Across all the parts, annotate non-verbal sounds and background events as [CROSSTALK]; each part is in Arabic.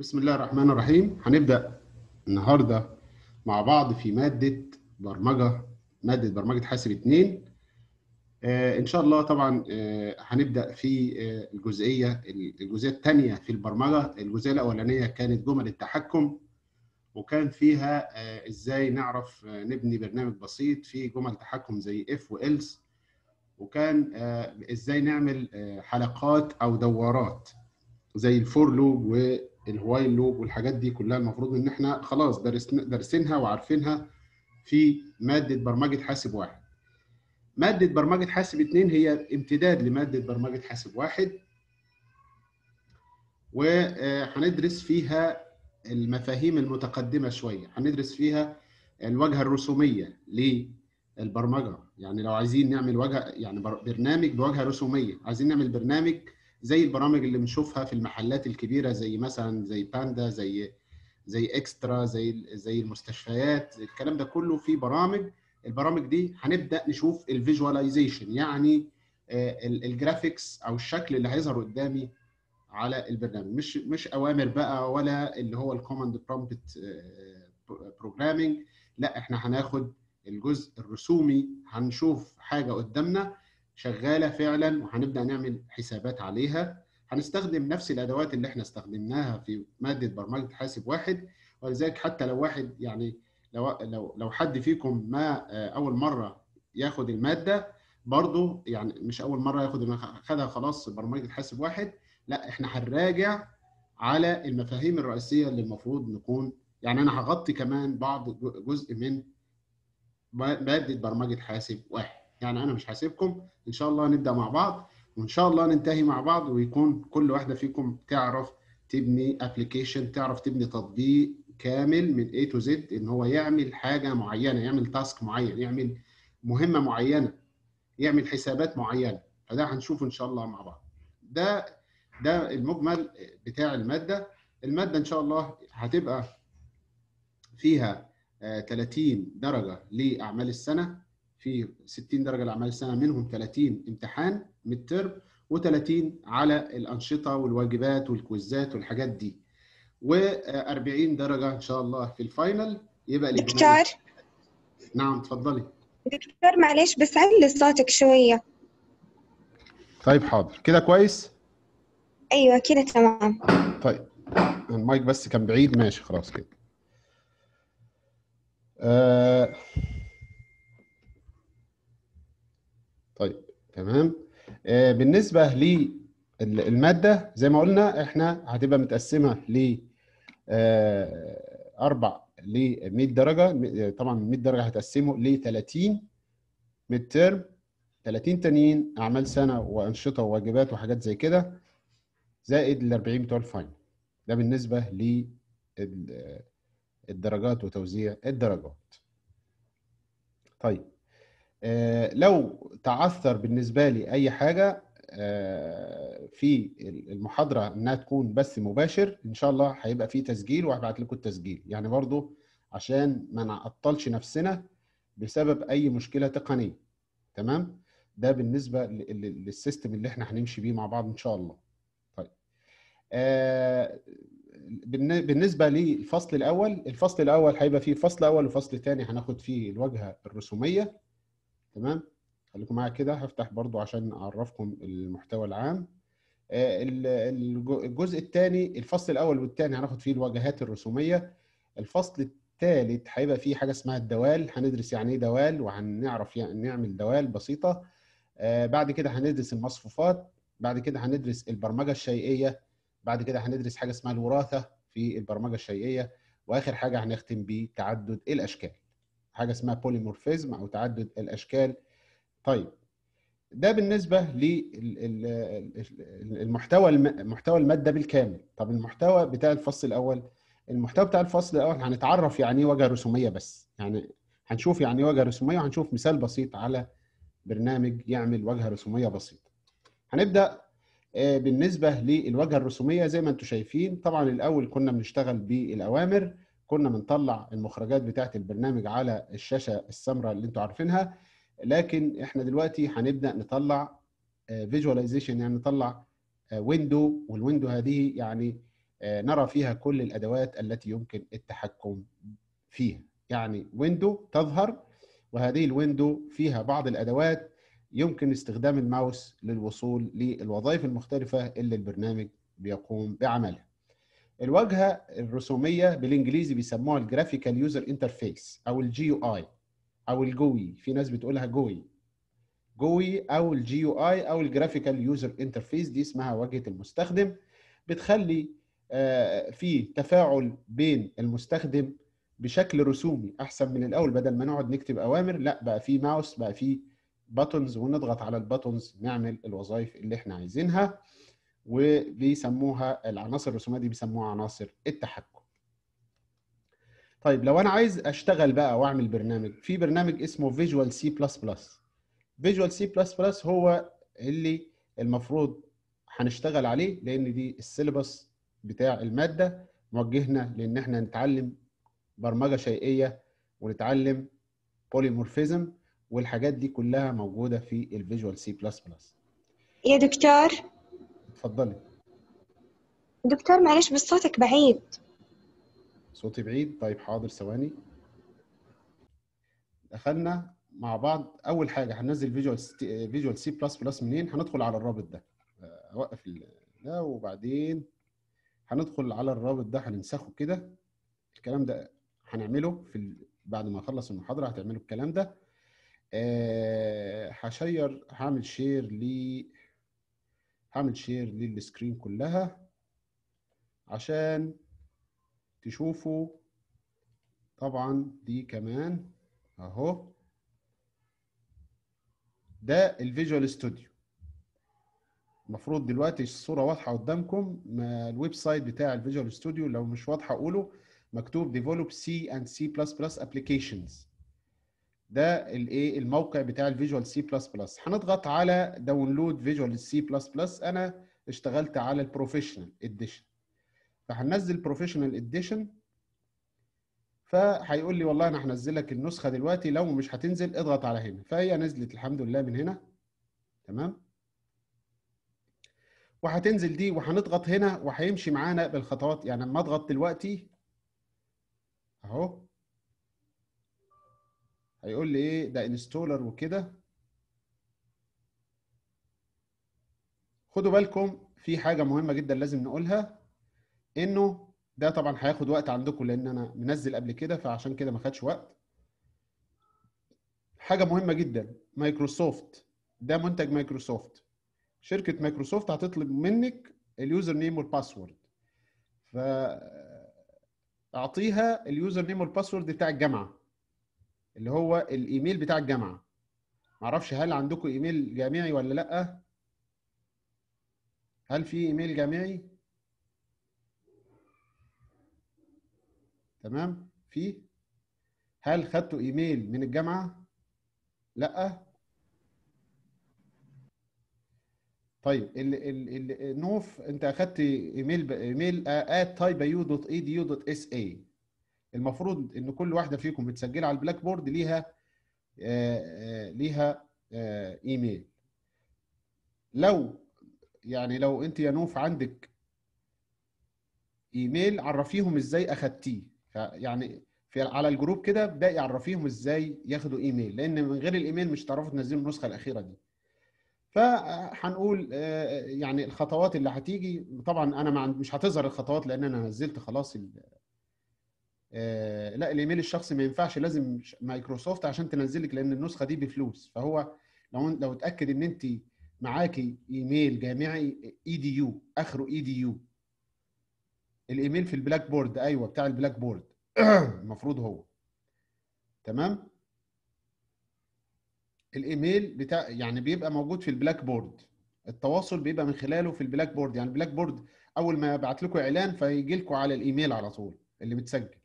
بسم الله الرحمن الرحيم هنبدأ النهارده مع بعض في مادة برمجة مادة برمجة حاسب 2 آه إن شاء الله طبعا آه هنبدأ في آه الجزئية الجزئية الثانية في البرمجة الجزئية الأولانية كانت جمل التحكم وكان فيها آه إزاي نعرف آه نبني برنامج بسيط في جمل تحكم زي اف والس وكان آه إزاي نعمل آه حلقات أو دورات زي الفور لوب الوايل لوب والحاجات دي كلها المفروض ان احنا خلاص دارسينها وعارفينها في ماده برمجه حاسب واحد. ماده برمجه حاسب اتنين هي امتداد لماده برمجه حاسب واحد وهندرس آه، فيها المفاهيم المتقدمه شويه، هندرس فيها الواجهه الرسوميه للبرمجه، يعني لو عايزين نعمل واجهه يعني برنامج بواجهه رسوميه، عايزين نعمل برنامج زي البرامج اللي بنشوفها في المحلات الكبيره زي مثلا زي باندا زي زي اكسترا زي زي المستشفيات زي الكلام ده كله في برامج البرامج دي هنبدا نشوف الفيجواليزيشن يعني آه، الجرافيكس او الشكل اللي هيظهر قدامي على البرنامج مش مش اوامر بقى ولا اللي هو الكوماند برومبت بروجرامنج لا احنا هناخد الجزء الرسومي هنشوف حاجه قدامنا شغاله فعلا وهنبدا نعمل حسابات عليها هنستخدم نفس الادوات اللي احنا استخدمناها في ماده برمجه حاسب واحد ولذلك حتى لو واحد يعني لو لو لو حد فيكم ما آه، اول مره ياخد الماده برضه يعني مش اول مره ياخد خدها خلاص برمجه حاسب واحد لا احنا هنراجع على المفاهيم الرئيسيه اللي المفروض نكون يعني انا هغطي كمان بعض جزء من ماده برمجه حاسب واحد يعني انا مش هسيبكم ان شاء الله نبدا مع بعض وان شاء الله ننتهي مع بعض ويكون كل واحده فيكم تعرف تبني ابلكيشن تعرف تبني تطبيق كامل من A to Z ان هو يعمل حاجه معينه يعمل تاسك معين يعمل مهمه معينه يعمل حسابات معينه فده هنشوفه ان شاء الله مع بعض ده ده المجمل بتاع الماده الماده ان شاء الله هتبقى فيها 30 آه، درجه لاعمال السنه في 60 درجه لاعمال السنه منهم 30 امتحان ميد و30 على الانشطه والواجبات والكويزات والحاجات دي و40 درجه ان شاء الله في الفاينل يبقى دكتور نعم اتفضلي دكتور معلش بس علي صوتك شويه طيب حاضر كده كويس ايوه كده تمام طيب المايك بس كان بعيد ماشي خلاص كده آه طيب تمام آه بالنسبه للماده زي ما قلنا احنا هتبقى متقسمه ل آه اربع ل 100 درجه طبعا 100 درجه هتقسمه ل 30 ميد ترم 30 تانيين اعمال سنه وانشطه وواجبات وحاجات زي كده زائد ال 40 بتوع الفاينل ده بالنسبه للدرجات آه، وتوزيع الدرجات طيب آه، لو تعثر بالنسبه لي اي حاجه آه، في المحاضره انها تكون بث مباشر ان شاء الله هيبقى في تسجيل وهبعت لكم التسجيل يعني برضو عشان ما نعطلش نفسنا بسبب اي مشكله تقنيه تمام ده بالنسبه للسيستم اللي احنا هنمشي بيه مع بعض ان شاء الله طيب آه، بالنسبه للفصل الاول الفصل الاول هيبقى فيه فصل اول وفصل ثاني هناخد فيه الواجهه الرسوميه تمام خليكم معايا كده هفتح برضو عشان اعرفكم المحتوى العام آه، الجزء الثاني الفصل الاول والثاني هناخد فيه الواجهات الرسوميه الفصل الثالث هيبقى فيه حاجه اسمها الدوال هندرس يعني ايه دوال وهنعرف يعني نعمل دوال بسيطه آه، بعد كده هندرس المصفوفات بعد كده هندرس البرمجه الشيئيه بعد كده هندرس حاجه اسمها الوراثه في البرمجه الشيئيه واخر حاجه هنختم بتعدد الاشكال حاجه اسمها بوليمورفيزم او تعدد الاشكال طيب ده بالنسبه للمحتوى محتوى الماده بالكامل طب المحتوى بتاع الفصل الاول المحتوى بتاع الفصل الاول هنتعرف يعني ايه واجهه رسوميه بس يعني هنشوف يعني ايه واجهه رسوميه وهنشوف مثال بسيط على برنامج يعمل واجهه رسوميه بسيطه هنبدا آه، بالنسبه للواجهه الرسوميه زي ما انتم شايفين طبعا الاول كنا بنشتغل بالاوامر كنا بنطلع المخرجات بتاعه البرنامج على الشاشه السمراء اللي انتم عارفينها لكن احنا دلوقتي هنبدا نطلع فيجواليزيشن آه، يعني نطلع ويندو آه، والويندو هذه يعني آه، نرى فيها كل الادوات التي يمكن التحكم فيها يعني ويندو تظهر وهذه الويندو فيها بعض الادوات يمكن استخدام الماوس للوصول للوظائف المختلفه اللي البرنامج بيقوم بعملها الواجهه الرسوميه بالانجليزي بيسموها الجرافيكال يوزر انترفيس او الجي يو اي او الجوي في ناس بتقولها جوي جوي او الجي يو اي او الجرافيكال يوزر انترفيس دي اسمها واجهه المستخدم بتخلي آه، في تفاعل بين المستخدم بشكل رسومي احسن من الاول بدل ما نقعد نكتب اوامر لا بقى في ماوس بقى في باتونز ونضغط على الباتونز نعمل الوظائف اللي احنا عايزينها وبيسموها العناصر الرسوميه دي بيسموها عناصر التحكم طيب لو انا عايز اشتغل بقى واعمل برنامج في برنامج اسمه فيجوال سي بلس بلس فيجوال سي بلس بلس هو اللي المفروض هنشتغل عليه لان دي السيلبس بتاع الماده موجهنا لان احنا نتعلم برمجه شيئيه ونتعلم بوليمورفيزم والحاجات دي كلها موجوده في الفيجوال سي بلس بلس يا دكتور اتفضلي دكتور معلش بس صوتك بعيد صوتي بعيد طيب حاضر ثواني دخلنا مع بعض اول حاجه هننزل فيجوال فيجوال سي بلس بلس منين هندخل على الرابط ده اوقف آه، ده وبعدين هندخل على الرابط ده هننسخه كده الكلام ده هنعمله في بعد ما اخلص المحاضره هتعملوا الكلام ده آه، هشير هعمل شير ل هعمل شير للسكرين كلها عشان تشوفوا طبعا دي كمان اهو ده الفيجوال ستوديو المفروض دلوقتي الصوره واضحه قدامكم الويب سايت بتاع الفيجوال ستوديو لو مش واضحه قولوا مكتوب ديفلوب سي اند سي بلس بلس ابلكيشنز ده الايه الموقع بتاع الفيجوال سي بلس بلس هنضغط على داونلود فيجوال سي بلس بلس انا اشتغلت على البروفيشنال اديشن فهنزل بروفيشنال اديشن فهيقول لي والله انا هنزلك النسخه دلوقتي لو مش هتنزل اضغط على هنا فهي نزلت الحمد لله من هنا تمام وهتنزل دي وهنضغط هنا وهيمشي معانا بالخطوات يعني اما اضغط دلوقتي اهو هيقول لي ايه ده انستولر وكده خدوا بالكم في حاجه مهمه جدا لازم نقولها انه ده طبعا هياخد وقت عندكم لان انا منزل قبل كده فعشان كده ما خدش وقت حاجه مهمه جدا مايكروسوفت ده منتج مايكروسوفت شركه مايكروسوفت هتطلب منك اليوزر نيم والباسورد ف اعطيها اليوزر نيم والباسورد بتاع الجامعه اللي هو الايميل بتاع الجامعه معرفش هل عندكم ايميل جامعي ولا لا هل في ايميل جامعي تمام في هل خدتوا ايميل من الجامعه لا طيب ال ال ال نوف انت اخدت ايميل ايميل آه، @taibayu.edu.sa المفروض ان كل واحده فيكم متسجله على البلاك بورد ليها آه، آه، ليها آه، ايميل لو يعني لو انت يا نوف عندك ايميل عرفيهم ازاي اخدتيه يعني في على الجروب كده ابداي عرفيهم ازاي ياخدوا ايميل لان من غير الايميل مش هتعرفوا تنزلوا النسخه الاخيره دي فهنقول يعني الخطوات اللي هتيجي طبعا انا مش هتظهر الخطوات لان انا نزلت خلاص آه، لا الايميل الشخصي ما ينفعش لازم مايكروسوفت عشان تنزل لك لان النسخه دي بفلوس فهو لو لو اتاكد ان انت معاكي ايميل جامعي اي دي يو اخره اي دي يو الايميل في البلاك بورد ايوه بتاع البلاك بورد [CLEARS THROAT] المفروض هو تمام الايميل بتاع يعني بيبقى موجود في البلاك بورد التواصل بيبقى من خلاله في البلاك بورد يعني البلاك بورد اول ما يبعت لكم اعلان فيجي لكم على الايميل على طول اللي متسجل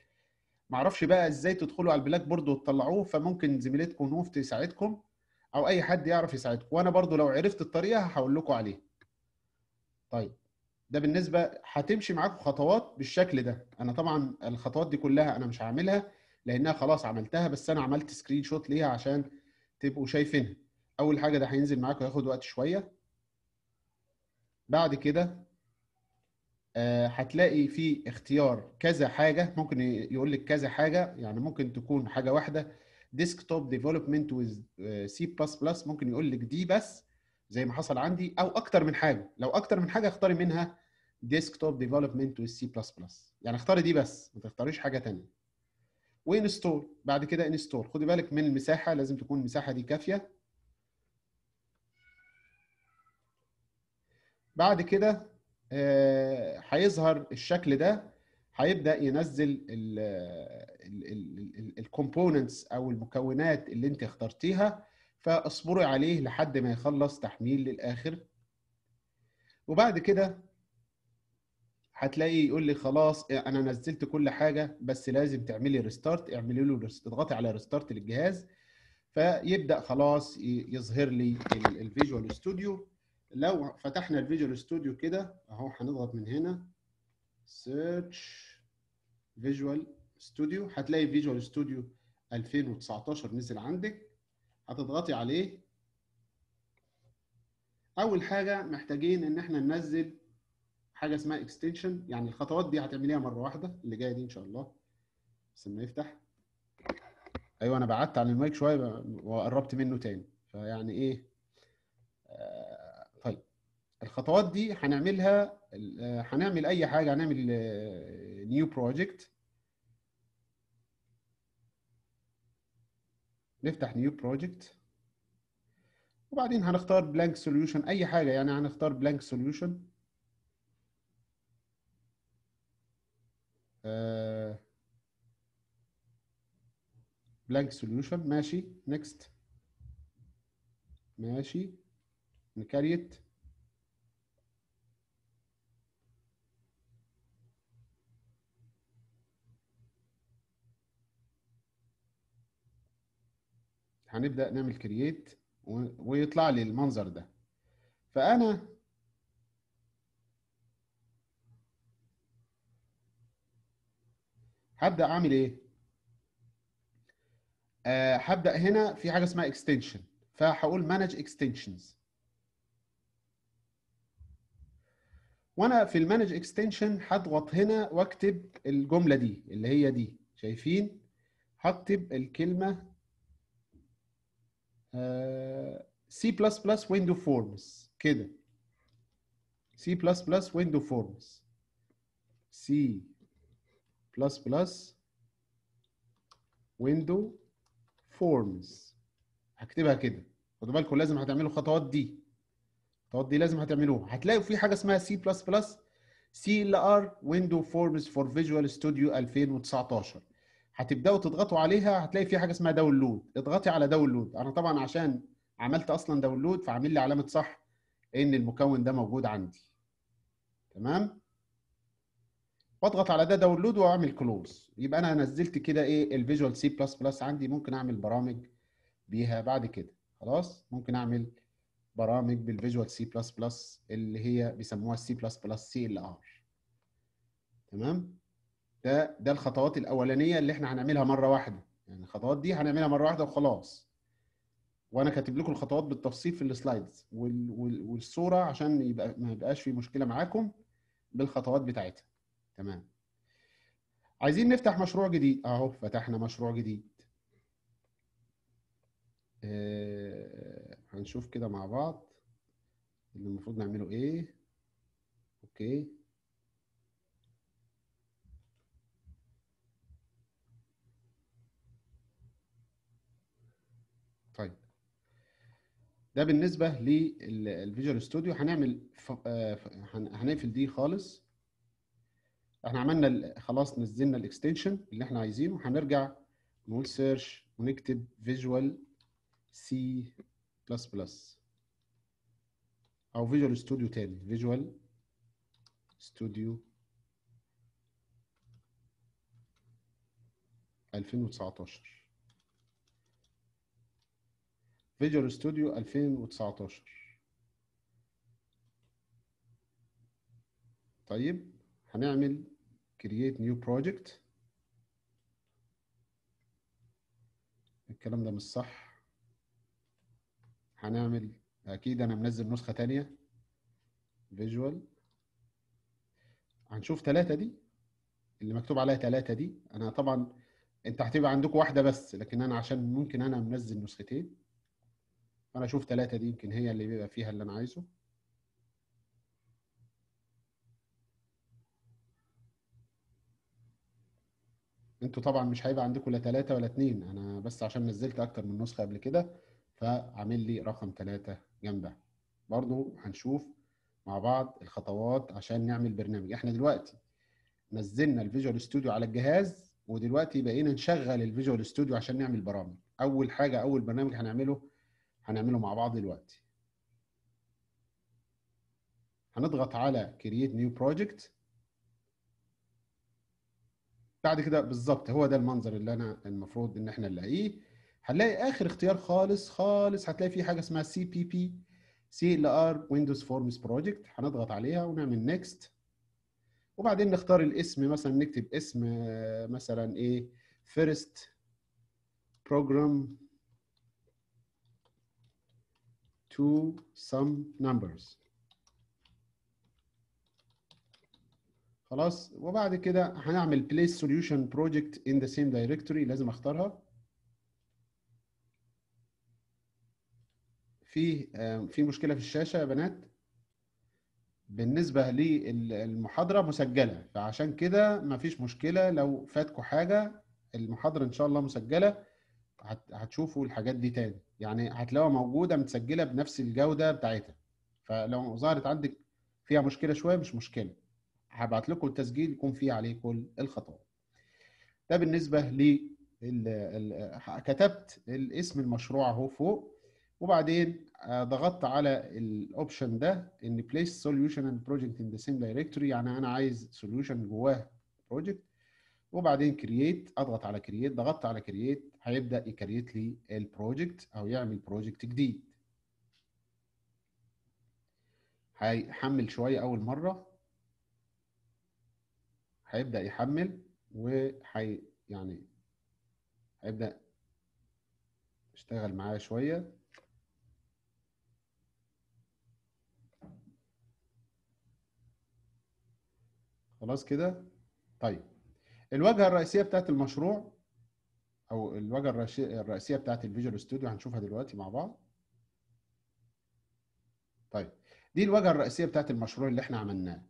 معرفش بقى ازاي تدخلوا على البلاك بورد وتطلعوه فممكن زميلتكم نوف تساعدكم او اي حد يعرف يساعدكم وانا برضو لو عرفت الطريقه هقول لكم عليها طيب ده بالنسبه هتمشي معاكم خطوات بالشكل ده انا طبعا الخطوات دي كلها انا مش هعملها لانها خلاص عملتها بس انا عملت سكرين شوت ليها عشان تبقوا شايفينها اول حاجه ده هينزل معاكم هياخد وقت شويه بعد كده آه، هتلاقي في اختيار كذا حاجه ممكن يقول لك كذا حاجه يعني ممكن تكون حاجه واحده ديسكتوب ديفلوبمنت ويز سي بلس بلس ممكن يقول لك دي بس زي ما حصل عندي او اكتر من حاجه لو اكتر من حاجه اختاري منها ديسكتوب ديفلوبمنت ويز سي بلس بلس يعني اختاري دي بس ما تختاريش حاجه ثانيه وانستول بعد كده انستول خدي بالك من المساحه لازم تكون المساحه دي كافيه بعد كده آه، هيظهر الشكل ده هيبدا ينزل الكومبوننتس او المكونات اللي انت اخترتيها فاصبري عليه لحد ما يخلص تحميل للاخر وبعد كده هتلاقي يقول لي خلاص إيه، انا نزلت كل حاجه بس لازم تعملي ريستارت اعملي له اضغطي على ريستارت للجهاز فيبدا خلاص يظهر لي الفيجوال ستوديو لو فتحنا الفيجوال ستوديو كده اهو هنضغط من هنا سيرش فيجوال ستوديو هتلاقي فيجوال ستوديو 2019 نزل عندك هتضغطي عليه اول حاجه محتاجين ان احنا ننزل حاجه اسمها اكستنشن يعني الخطوات دي هتعمليها مره واحده اللي جايه دي ان شاء الله بس ما يفتح ايوه انا بعدت عن المايك شويه وقربت منه تاني فيعني ايه آه، الخطوات دي هنعملها هنعمل اي حاجه هنعمل نيو آه، بروجكت نفتح نيو بروجكت وبعدين هنختار بلانك سوليوشن اي حاجه يعني هنختار بلانك سوليوشن بلانك سوليوشن ماشي نيكست ماشي نكريت هنبدا نعمل كرييت ويطلع لي المنظر ده فانا هبدا اعمل ايه أه هبدا هنا في حاجه اسمها اكستنشن فهقول مانج اكستنشنز وانا في المانج اكستنشن هضغط هنا واكتب الجمله دي اللي هي دي شايفين هكتب الكلمه سي بلس بلس ويندو فورمز كده سي بلس بلس ويندو فورمز سي بلس بلس ويندو فورمز هكتبها كده خدوا بالكم لازم هتعملوا الخطوات دي الخطوات دي لازم هتعملوها هتلاقوا في حاجه اسمها سي بلس بلس سي ال ار ويندو فورمز فور فيجوال ستوديو 2019 هتبداوا تضغطوا عليها هتلاقي في حاجه اسمها داونلود اضغطي على داونلود انا طبعا عشان عملت اصلا داونلود فعامل لي علامه صح ان المكون ده موجود عندي تمام بضغط على ده داونلود واعمل كلوز يبقى انا نزلت كده ايه الفيجوال سي بلس بلس عندي ممكن اعمل برامج بيها بعد كده خلاص ممكن اعمل برامج بالفيجوال سي بلس بلس اللي هي بيسموها السي بلس بلس سي ال ار تمام ده ده الخطوات الاولانيه اللي احنا هنعملها مره واحده يعني الخطوات دي هنعملها مره واحده وخلاص وانا كاتب لكم الخطوات بالتفصيل في السلايدز والصوره عشان يبقى ما يبقاش في مشكله معاكم بالخطوات بتاعتها تمام عايزين نفتح مشروع جديد اهو فتحنا مشروع جديد آه هنشوف كده مع بعض اللي المفروض نعمله ايه اوكي ده بالنسبه للفيجوال ستوديو هنعمل آه، هنقفل دي خالص احنا عملنا خلاص نزلنا الاكستنشن اللي احنا عايزينه هنرجع نقول سيرش ونكتب فيجوال سي بلس بلس او فيجوال ستوديو تاني فيجوال ستوديو 2019 فيجوال ستوديو 2019 طيب هنعمل create new project الكلام ده مش صح هنعمل اكيد انا منزل نسخه ثانيه فيجوال هنشوف ثلاثة دي اللي مكتوب عليها ثلاثة دي انا طبعا انت هتبقى عندكم واحده بس لكن انا عشان ممكن انا منزل نسختين فانا اشوف ثلاثة دي يمكن هي اللي بيبقى فيها اللي انا عايزه انتوا طبعا مش هيبقى عندكم لا ثلاثة ولا اثنين انا بس عشان نزلت اكتر من نسخة قبل كده فعامل لي رقم ثلاثة جنبها برضو هنشوف مع بعض الخطوات عشان نعمل برنامج احنا دلوقتي نزلنا الفيجوال ستوديو على الجهاز ودلوقتي بقينا نشغل الفيجوال ستوديو عشان نعمل برامج اول حاجه اول برنامج هنعمله هنعمله مع بعض دلوقتي هنضغط على create new project بعد كده بالظبط هو ده المنظر اللي انا المفروض ان احنا نلاقيه هنلاقي اخر اختيار خالص خالص هتلاقي فيه حاجه اسمها سي بي بي سي ال ار ويندوز فورمز بروجكت هنضغط عليها ونعمل نيكست وبعدين نختار الاسم مثلا نكتب اسم آه، مثلا ايه فيرست بروجرام to some numbers خلاص وبعد كده هنعمل place solution project in the same directory لازم اختارها في آه، في مشكله في الشاشه يا بنات بالنسبه للمحاضره مسجله فعشان كده مفيش مشكله لو فاتكم حاجه المحاضره ان شاء الله مسجله هتشوفوا الحاجات دي تاني يعني هتلاقوها موجوده متسجله بنفس الجوده بتاعتها فلو ظهرت عندك فيها مشكله شويه مش مشكله هبعت لكم التسجيل يكون فيه عليه كل الخطوات ده بالنسبه ل كتبت الاسم المشروع اهو فوق وبعدين آه، ضغطت على الاوبشن ده ان بليس سوليوشن اند بروجكت ان ذا سيم دايركتوري يعني انا عايز سوليوشن جواه بروجكت وبعدين كرييت اضغط على كرييت ضغطت على كرييت هيبدا يكريت لي البروجكت او يعمل بروجكت جديد هيحمل شويه اول مره هيبدا يحمل وهي يعني هيبدا اشتغل معايا شويه خلاص كده طيب الواجهه الرئيسيه بتاعت المشروع او الواجهه الرئيسيه بتاعت الفيجوال ستوديو هنشوفها دلوقتي مع بعض طيب دي الواجهه الرئيسيه بتاعت المشروع اللي احنا عملناه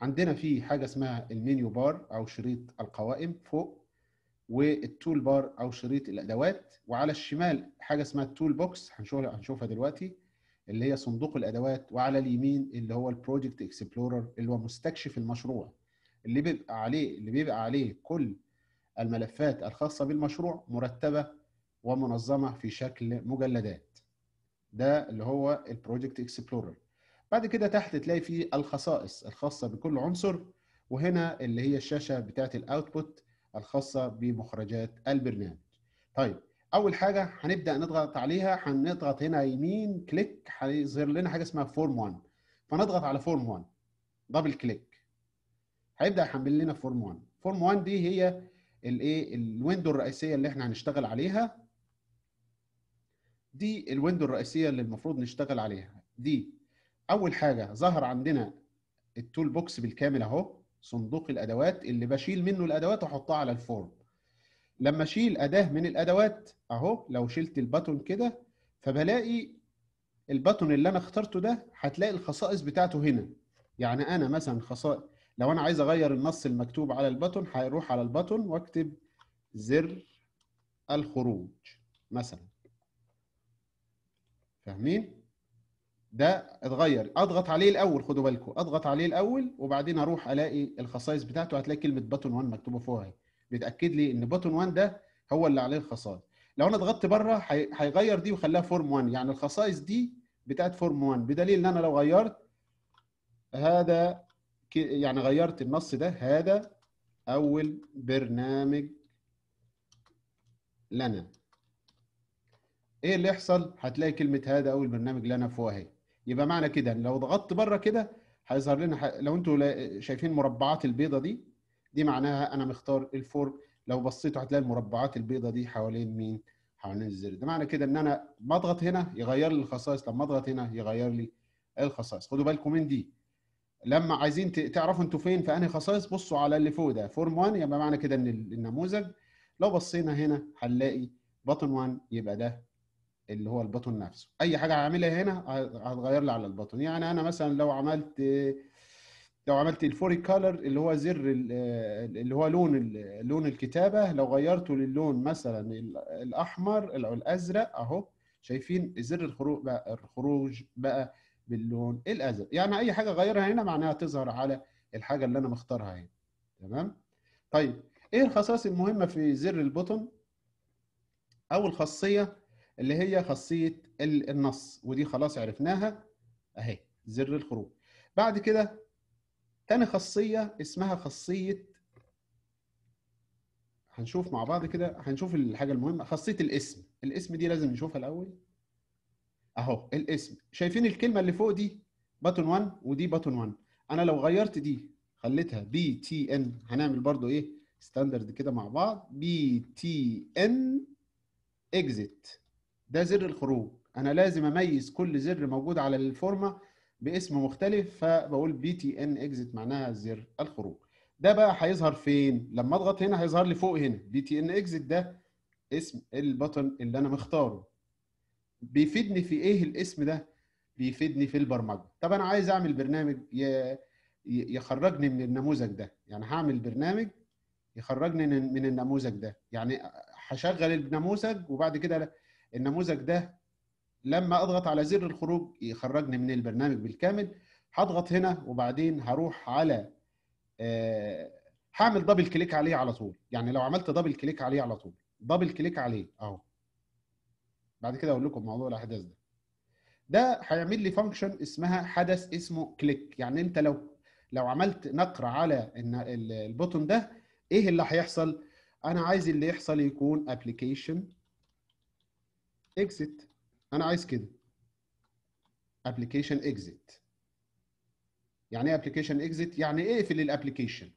عندنا في حاجه اسمها المنيو بار او شريط القوائم فوق والتول بار او شريط الادوات وعلى الشمال حاجه اسمها التول بوكس هنشوفها هنشوفها دلوقتي اللي هي صندوق الادوات وعلى اليمين اللي هو البروجكت اكسبلورر اللي هو مستكشف المشروع اللي بيبقى عليه اللي بيبقى عليه كل الملفات الخاصة بالمشروع مرتبة ومنظمة في شكل مجلدات ده اللي هو البروجكت اكسبلورر بعد كده تحت تلاقي فيه الخصائص الخاصة بكل عنصر وهنا اللي هي الشاشة بتاعة الاوتبوت الخاصة بمخرجات البرنامج طيب اول حاجة هنبدأ نضغط عليها هنضغط هنا يمين كليك هيظهر لنا حاجة اسمها فورم 1 فنضغط على فورم 1 دبل كليك هيبدأ يحمل لنا فورم 1 فورم 1 دي هي الايه الويندو الرئيسيه اللي احنا هنشتغل عليها دي الويندو الرئيسيه اللي المفروض نشتغل عليها دي اول حاجه ظهر عندنا التول بوكس بالكامل اهو صندوق الادوات اللي بشيل منه الادوات واحطها على الفورم لما اشيل اداه من الادوات اهو لو شلت الباتون كده فبلاقي الباتون اللي انا اخترته ده هتلاقي الخصائص بتاعته هنا يعني انا مثلا خصائص لو انا عايز اغير النص المكتوب على الباتون هروح على الباتون واكتب زر الخروج مثلا فاهمين ده اتغير اضغط عليه الاول خدوا بالكم اضغط عليه الاول وبعدين اروح الاقي الخصائص بتاعته هتلاقي كلمه باتون 1 مكتوبه فوقها بيتاكد لي ان باتون 1 ده هو اللي عليه الخصائص لو انا ضغطت بره هيغير دي وخلاها فورم 1 يعني الخصائص دي بتاعت فورم 1 بدليل ان انا لو غيرت هذا يعني غيرت النص ده هذا أول برنامج لنا ايه اللي يحصل هتلاقي كلمه هذا اول برنامج لنا فوق اهي يبقى معنى كده لو ضغطت بره كده هيظهر لنا ح... لو انتوا شايفين مربعات البيضه دي دي معناها انا مختار الفورم لو بصيتوا هتلاقي المربعات البيضه دي حوالين مين حوالين الزر ده معنى كده ان انا بضغط هنا يغير لي الخصائص لما اضغط هنا يغير لي الخصائص خدوا بالكم من دي لما عايزين تعرفوا انتوا فين في انهي خصائص بصوا على اللي فوق ده فورم 1 يبقى معنى كده ان النموذج لو بصينا هنا هنلاقي بطن 1 يبقى ده اللي هو البطن نفسه اي حاجه هعملها هنا هتغير لي على البطن يعني انا مثلا لو عملت لو عملت الفوري كولر اللي هو زر اللي هو لون لون الكتابه لو غيرته للون مثلا الاحمر او الازرق اهو شايفين زر الخروج بقى الخروج بقى باللون الازرق يعني اي حاجه اغيرها هنا معناها تظهر على الحاجه اللي انا مختارها هنا تمام طيب ايه الخصائص المهمه في زر البوتون اول خاصيه اللي هي خاصيه النص ودي خلاص عرفناها اهي زر الخروج بعد كده تاني خاصيه اسمها خاصيه هنشوف مع بعض كده هنشوف الحاجه المهمه خاصيه الاسم الاسم دي لازم نشوفها الاول اهو الاسم شايفين الكلمه اللي فوق دي باتون 1 ودي باتون 1 انا لو غيرت دي خليتها بي تي ان هنعمل برضو ايه ستاندرد كده مع بعض بي تي ان اكزيت ده زر الخروج انا لازم اميز كل زر موجود على الفورمه باسم مختلف فبقول بي تي ان اكزيت معناها زر الخروج ده بقى هيظهر فين لما اضغط هنا هيظهر لي فوق هنا بي تي ان اكزيت ده اسم البطن اللي انا مختاره بيفيدني في ايه الاسم ده بيفيدني في البرمجه طب انا عايز اعمل برنامج يخرجني من النموذج ده يعني هعمل برنامج يخرجني من النموذج ده يعني هشغل النموذج وبعد كده النموذج ده لما اضغط على زر الخروج يخرجني من البرنامج بالكامل هضغط هنا وبعدين هروح على آه، هعمل دبل كليك عليه على طول يعني لو عملت دبل كليك عليه على طول دبل كليك عليه اهو بعد كده اقول لكم موضوع الاحداث ده ده هيعمل لي فانكشن اسمها حدث اسمه كليك يعني انت لو لو عملت نقر على البوتون ده ايه اللي هيحصل انا عايز اللي يحصل يكون ابلكيشن اكزيت انا عايز كده ابلكيشن اكزيت يعني ايه ابلكيشن اكزيت يعني ايه اقفل الابلكيشن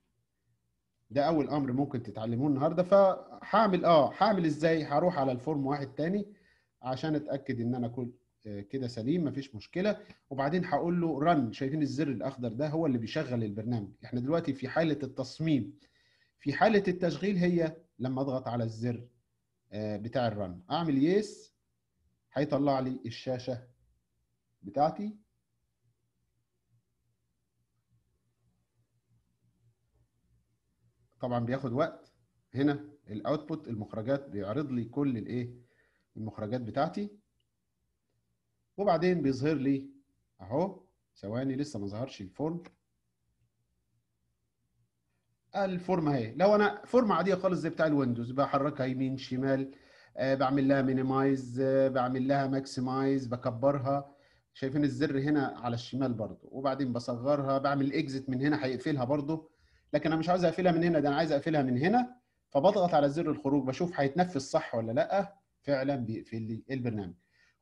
ده اول امر ممكن تتعلموه النهارده فهعمل اه هعمل ازاي هروح على الفورم واحد تاني عشان اتاكد ان انا كل آه، كده سليم مفيش مشكله وبعدين هقول له رن شايفين الزر الاخضر ده هو اللي بيشغل البرنامج احنا دلوقتي في حاله التصميم في حاله التشغيل هي لما اضغط على الزر آه، بتاع الرن اعمل يس هيطلع لي الشاشه بتاعتي طبعا بياخد وقت هنا الاوتبوت المخرجات بيعرض لي كل الايه المخرجات بتاعتي وبعدين بيظهر لي اهو ثواني لسه ما ظهرش الفورم الفورم اهي لو انا فورم عاديه خالص زي بتاع الويندوز بحركها يمين شمال آه بعمل لها مينيمايز آه بعمل لها ماكسمايز بكبرها شايفين الزر هنا على الشمال برضو وبعدين بصغرها بعمل اكزت من هنا هيقفلها برضو لكن انا مش عاوز اقفلها من هنا ده انا عايز اقفلها من هنا فبضغط على زر الخروج بشوف هيتنفذ صح ولا لا فعلا في البرنامج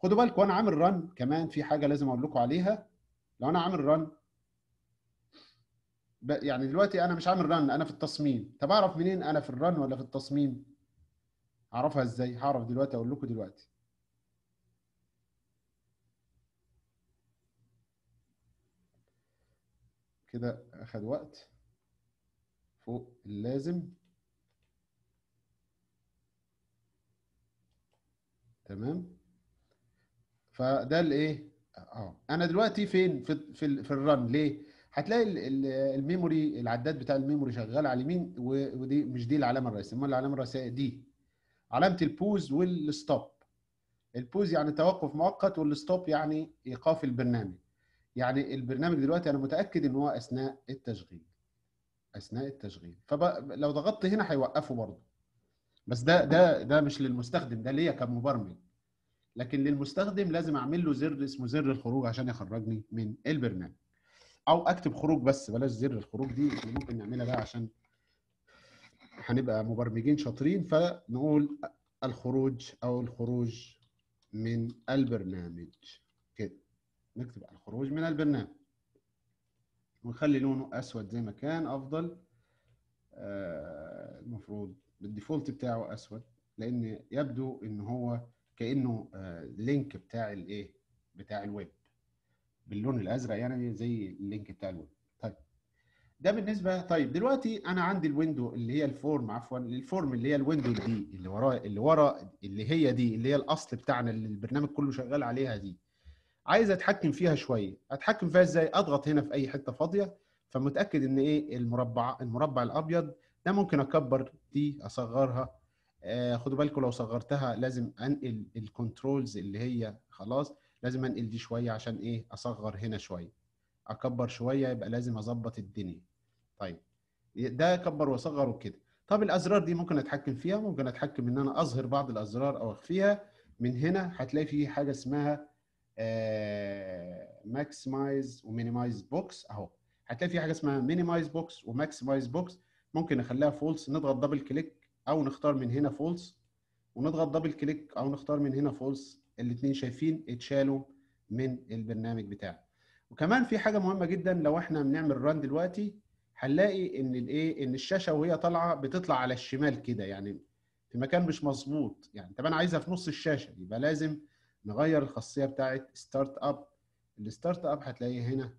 خدوا بالكم وانا عامل رن كمان في حاجه لازم اقول لكم عليها لو انا عامل رن يعني دلوقتي انا مش عامل رن انا في التصميم طب اعرف منين انا في الرن ولا في التصميم اعرفها ازاي هعرف دلوقتي اقول لكم دلوقتي كده اخد وقت فوق اللازم تمام فده الايه اه انا دلوقتي فين في في, في الرن ليه هتلاقي الميموري العداد بتاع الميموري شغال على اليمين ودي مش دي العلامه الرئيسيه امال العلامه الرئيسيه إيه؟ دي علامه البوز والستوب البوز يعني توقف مؤقت والستوب يعني ايقاف البرنامج يعني البرنامج دلوقتي انا متاكد ان هو اثناء التشغيل اثناء التشغيل فلو ضغطت هنا هيوقفه برضه بس ده ده ده مش للمستخدم ده ليا كمبرمج لكن للمستخدم لازم اعمل له زر اسمه زر الخروج عشان يخرجني من البرنامج او اكتب خروج بس بلاش زر الخروج دي ممكن نعملها بقى عشان هنبقى مبرمجين شاطرين فنقول الخروج او الخروج من البرنامج كده نكتب الخروج من البرنامج ونخلي لونه اسود زي ما كان افضل آه، المفروض بالديفولت بتاعه اسود لان يبدو ان هو كانه لينك آه، بتاع الايه بتاع الويب باللون الازرق يعني زي اللينك بتاع الويب طيب ده بالنسبه طيب دلوقتي انا عندي الويندو اللي هي الفورم عفوا الفورم اللي هي الويندو دي اللي ورا اللي ورا اللي هي دي اللي هي الاصل بتاعنا اللي البرنامج كله شغال عليها دي عايز اتحكم فيها شويه اتحكم فيها ازاي اضغط هنا في اي حته فاضيه فمتاكد ان ايه المربع المربع الابيض ده ممكن اكبر دي اصغرها آه، خدوا بالكم لو صغرتها لازم انقل الكنترولز اللي هي خلاص لازم انقل دي شويه عشان ايه اصغر هنا شويه اكبر شويه يبقى لازم اظبط الدنيا طيب ده اكبر واصغر وكده طب الازرار دي ممكن اتحكم فيها ممكن اتحكم ان انا اظهر بعض الازرار او اخفيها من هنا هتلاقي في حاجه اسمها ماكسمايز ومينيمايز بوكس اهو هتلاقي في حاجه اسمها مينيمايز بوكس وماكسمايز بوكس ممكن اخليها فولس نضغط دبل كليك او نختار من هنا فولس ونضغط دبل كليك او نختار من هنا فولس الاثنين شايفين اتشالوا من البرنامج بتاعنا وكمان في حاجه مهمه جدا لو احنا بنعمل ران دلوقتي هنلاقي ان الايه ان الشاشه وهي طالعه بتطلع على الشمال كده يعني في مكان مش مظبوط يعني طب انا عايزها في نص الشاشه يبقى لازم نغير الخاصيه بتاعه ستارت اب الستارت اب هتلاقيه هنا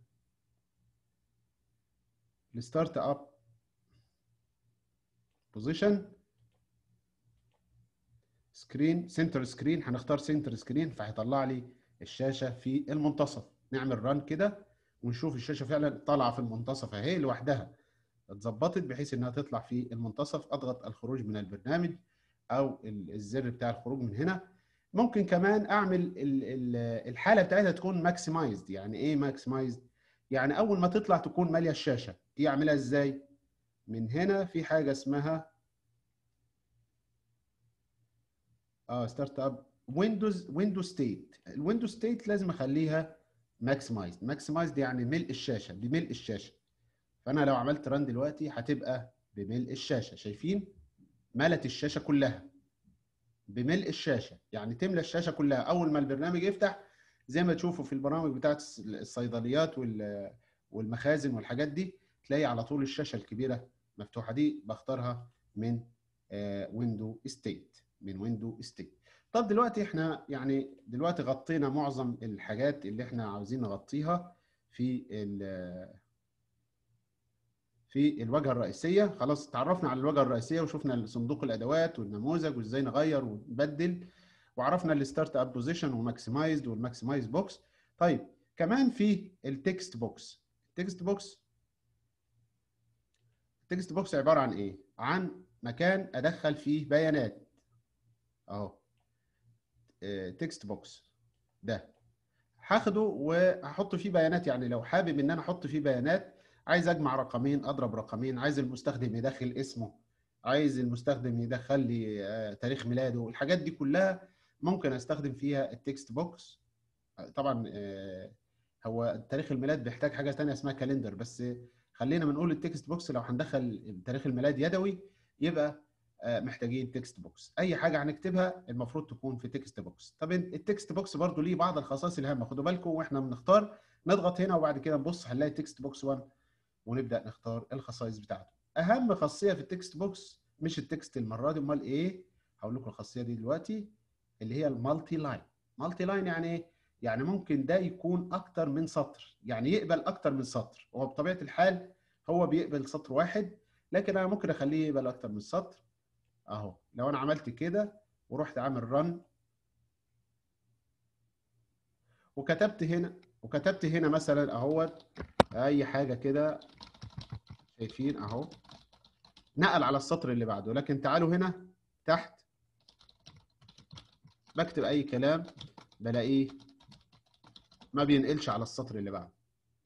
الستارت اب بوزيشن سكرين سنتر سكرين هنختار سنتر سكرين فهيطلع لي الشاشه في المنتصف نعمل ران كده ونشوف الشاشه فعلا طالعه في المنتصف اهي لوحدها اتظبطت بحيث انها تطلع في المنتصف اضغط الخروج من البرنامج او الزر بتاع الخروج من هنا ممكن كمان اعمل الحاله بتاعتها تكون ماكسمايزد يعني ايه ماكسمايزد يعني اول ما تطلع تكون ماليه الشاشه دي اعملها ازاي من هنا في حاجه اسمها اه ستارت اب ويندوز ويندوز ستيت الويندوز ستيت لازم اخليها ماكسمايزد ماكسمايزد يعني ملء الشاشه بملء الشاشه فانا لو عملت ران دلوقتي هتبقى بملء الشاشه شايفين ملت الشاشه كلها بملء الشاشه يعني تملى الشاشه كلها اول ما البرنامج يفتح زي ما تشوفوا في البرامج بتاعت الصيدليات والمخازن والحاجات دي تلاقي على طول الشاشه الكبيره مفتوحه دي بختارها من ويندو آه، ستيت من ويندو ستيت طب دلوقتي احنا يعني دلوقتي غطينا معظم الحاجات اللي احنا عاوزين نغطيها في في الواجهه الرئيسيه خلاص اتعرفنا على الواجهه الرئيسيه وشفنا صندوق الادوات والنموذج وازاي نغير ونبدل وعرفنا الستارت اب بوزيشن وماكسمايزد والماكسمايز بوكس طيب كمان في التكست بوكس التكست بوكس التكست بوكس عباره عن ايه عن مكان ادخل فيه بيانات اهو آه، تكست بوكس ده هاخده وهحط فيه بيانات يعني لو حابب ان انا احط فيه بيانات عايز اجمع رقمين اضرب رقمين عايز المستخدم يدخل اسمه عايز المستخدم يدخل لي آه، تاريخ ميلاده الحاجات دي كلها ممكن استخدم فيها التكست بوكس آه، طبعا هو تاريخ الميلاد بيحتاج حاجه ثانيه اسمها كالندر بس خلينا بنقول التكست بوكس لو هندخل تاريخ الميلاد يدوي يبقى آه، محتاجين تكست بوكس اي حاجه هنكتبها المفروض تكون في تكست بوكس طب التكست بوكس برضو ليه بعض الخصائص الهامه خدوا بالكم واحنا بنختار نضغط هنا وبعد كده نبص هنلاقي تكست بوكس 1 ونبدا نختار الخصائص بتاعته اهم خاصيه في التكست بوكس مش التكست المره دي امال ايه هقول لكم الخاصيه دي دلوقتي اللي هي المالتي لاين مالتي لاين يعني ايه يعني ممكن ده يكون اكتر من سطر يعني يقبل اكتر من سطر هو بطبيعه الحال هو بيقبل سطر واحد لكن انا ممكن اخليه يقبل اكتر من سطر اهو لو انا عملت كده ورحت عامل رن وكتبت هنا وكتبت هنا مثلا اهوت اي حاجه كده شايفين اهو نقل على السطر اللي بعده لكن تعالوا هنا تحت بكتب اي كلام بلاقيه ما بينقلش على السطر اللي بعده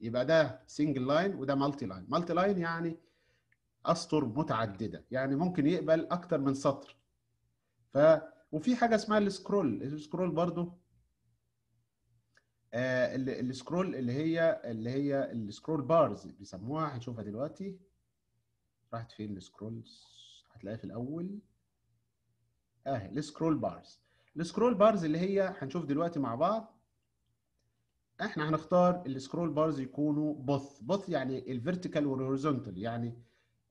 يبقى ده سنجل لاين وده مالتي لاين مالتي لاين يعني اسطر متعدده يعني ممكن يقبل اكتر من سطر ف وفي حاجه اسمها السكرول السكرول برضو آه السكرول اللي هي اللي هي السكرول بارز بيسموها هنشوفها دلوقتي راحت فين السكرولز هتلاقيها في الاول اه السكرول بارز السكرول بارز اللي هي هنشوف دلوقتي مع بعض احنا هنختار السكرول بارز يكونوا بوث بوث يعني الفيرتيكال والهوريزونتال يعني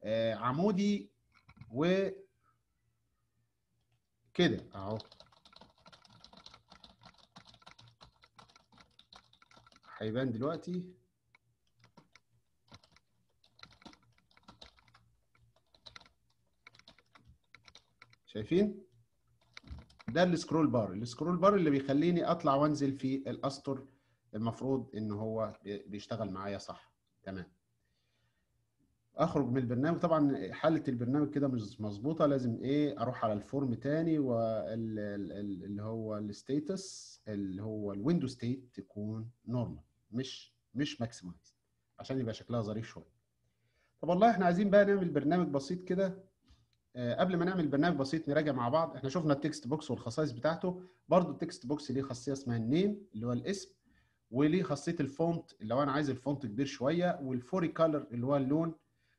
آه عمودي و كده اهو هيبان دلوقتي شايفين ده السكرول بار السكرول بار اللي بيخليني اطلع وانزل في الاسطر المفروض ان هو بيشتغل معايا صح تمام اخرج من البرنامج طبعا حاله البرنامج كده مش مظبوطه لازم ايه اروح على الفورم تاني واللي هو الستيتس اللي هو الويندو ستيت تكون نورمال مش مش ماكسمايز عشان يبقى شكلها ظريف شويه طب والله احنا عايزين بقى نعمل برنامج بسيط كده آه، قبل ما نعمل برنامج بسيط نراجع مع بعض احنا شفنا التكست بوكس والخصائص بتاعته برضو التكست بوكس ليه خاصيه اسمها النيم اللي هو الاسم وليه خاصيه الفونت لو انا عايز الفونت كبير شويه والفوري كالر اللي هو اللون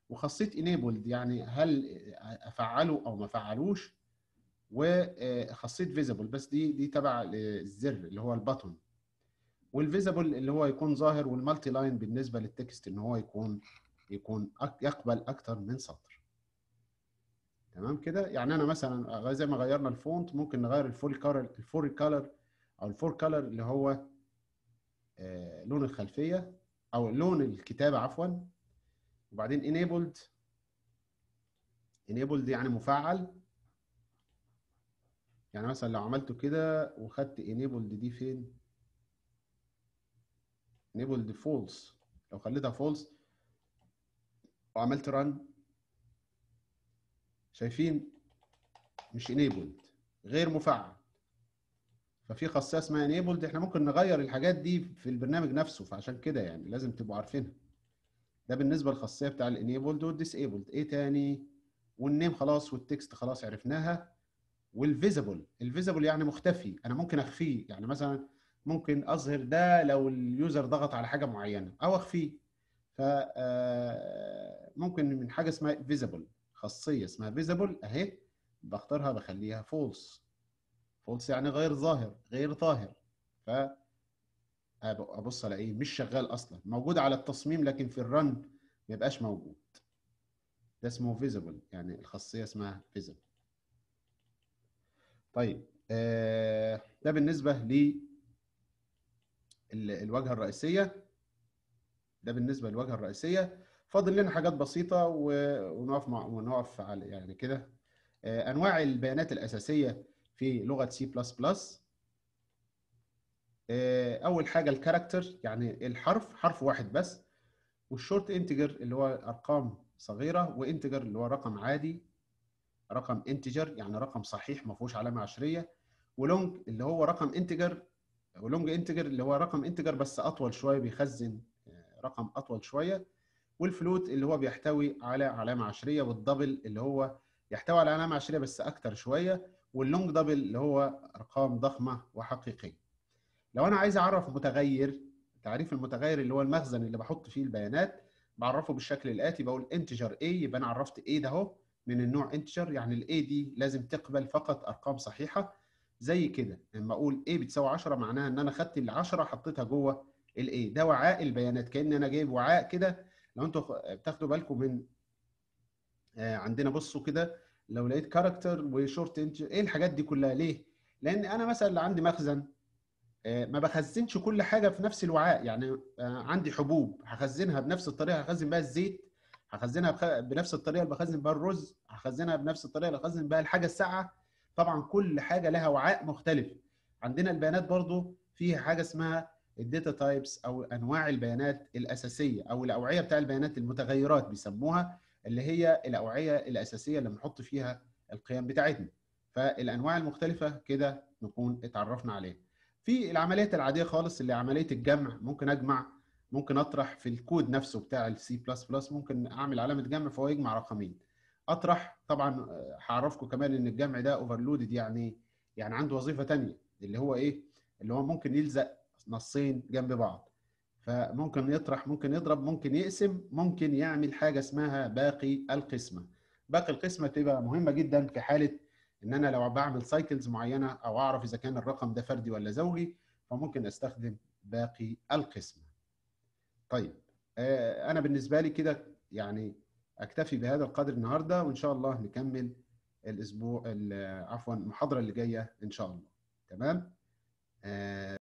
وخاصيه انيبلد يعني هل افعله او ما افعلوش وخاصيه فيزبل بس دي دي تبع الزر اللي هو الباتون والفيزبل اللي هو يكون ظاهر والمالتي لاين بالنسبه للتكست ان هو يكون يكون يقبل اكثر من سطر تمام كده يعني انا مثلا زي ما غيرنا الفونت ممكن نغير الفول كالر الفور كالر او الفور كالر اللي هو آه، لون الخلفيه او لون الكتابه عفوا وبعدين enabled enabled يعني مفعل يعني مثلا لو عملته كده وخدت enabled دي فين enabled false لو خليتها false وعملت ران شايفين مش enabled غير مفعل ففي خاصيه اسمها انيبلد احنا ممكن نغير الحاجات دي في البرنامج نفسه فعشان كده يعني لازم تبقوا عارفينها ده بالنسبه للخاصيه بتاع الانيبلد والديسيبلد ايه تاني والنيم خلاص والتكست خلاص عرفناها والفيزبل الفيزبل يعني مختفي انا ممكن اخفيه يعني مثلا ممكن اظهر ده لو اليوزر ضغط على حاجه معينه او اخفيه ف آه، ممكن من حاجه اسمها فيزبل خاصيه اسمها فيزبل اهي بختارها بخليها فولس فولس يعني غير ظاهر غير ظاهر ف ابص الاقيه مش شغال اصلا موجود على التصميم لكن في الرن ما يبقاش موجود ده اسمه فيزبل يعني الخاصيه اسمها فيزبل طيب آه، ده بالنسبه ل الواجهه الرئيسيه ده بالنسبه للواجهه الرئيسيه فاضل لنا حاجات بسيطه ونقف مع ونقف على يعني كده آه، انواع البيانات الاساسيه في لغه سي بلس بلس اول حاجه الكاركتر يعني الحرف حرف واحد بس والشورت انتجر اللي هو ارقام صغيره وانتجر اللي هو رقم عادي رقم انتجر يعني رقم صحيح ما فيهوش علامه عشريه ولونج اللي هو رقم انتجر ولونج انتجر اللي هو رقم انتجر بس اطول شويه بيخزن آه، رقم اطول شويه والفلوت اللي هو بيحتوي على علامه عشريه والدبل اللي هو يحتوي على علامه عشريه بس اكتر شويه واللونج دبل اللي هو ارقام ضخمه وحقيقيه لو انا عايز اعرف متغير تعريف المتغير اللي هو المخزن اللي بحط فيه البيانات بعرفه بالشكل الاتي بقول انتجر A يبقى انا عرفت A ده اهو من النوع انتجر يعني ال A دي لازم تقبل فقط ارقام صحيحه زي كده لما اقول A بتساوي 10 معناها ان انا خدت ال 10 حطيتها جوه ال A ده وعاء البيانات كان انا جايب وعاء كده لو انتوا بتاخدوا بالكم من آه، عندنا بصوا كده لو لقيت كاركتر وشورت انتر ايه الحاجات دي كلها ليه؟ لان انا مثلا عندي مخزن آه، ما بخزنش كل حاجه في نفس الوعاء يعني آه، عندي حبوب هخزنها بنفس الطريقه هخزن بها الزيت هخزنها بنفس الطريقه اللي بخزن بها الرز هخزنها بنفس الطريقه اللي بخزن بها الحاجه الساقعه طبعا كل حاجه لها وعاء مختلف عندنا البيانات برضو فيها حاجه اسمها الداتا تايبس او انواع البيانات الاساسيه او الاوعيه بتاع البيانات المتغيرات بيسموها اللي هي الاوعيه الاساسيه اللي بنحط فيها القيم بتاعتنا فالانواع المختلفه كده نكون اتعرفنا عليها في العمليات العاديه خالص اللي عمليه الجمع ممكن اجمع ممكن اطرح في الكود نفسه بتاع السي بلس بلس ممكن اعمل علامه جمع فهو يجمع رقمين اطرح طبعا آه، هعرفكم كمان ان الجمع ده اوفرلودد يعني يعني عنده وظيفه ثانيه اللي هو ايه اللي هو ممكن يلزق نصين جنب بعض فممكن يطرح ممكن يضرب ممكن يقسم ممكن يعمل حاجه اسمها باقي القسمه باقي القسمه تبقى مهمه جدا في حاله ان انا لو بعمل سايكلز معينه او اعرف اذا كان الرقم ده فردي ولا زوجي فممكن استخدم باقي القسمه طيب آه، انا بالنسبه لي كده يعني اكتفي بهذا القدر النهارده وان شاء الله نكمل الاسبوع عفوا المحاضره اللي جايه ان شاء الله تمام آه